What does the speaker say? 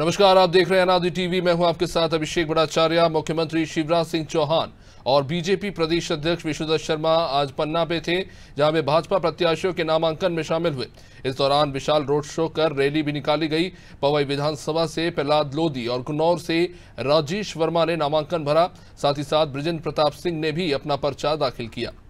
नमस्कार आप देख रहे हैं अनादि टीवी मैं हूं आपके साथ अभिषेक बड़ाचार्य मुख्यमंत्री शिवराज सिंह चौहान और बीजेपी प्रदेश अध्यक्ष विश्वदत्त शर्मा आज पन्ना पे थे जहां वे भाजपा प्रत्याशियों के नामांकन में शामिल हुए इस दौरान विशाल रोड शो कर रैली भी निकाली गई पवई विधानसभा से प्रहलाद लोधी और गुन्नौर से राजेश वर्मा ने नामांकन भरा साथ ही साथ ब्रजेंद्र प्रताप सिंह ने भी अपना पर्चा दाखिल किया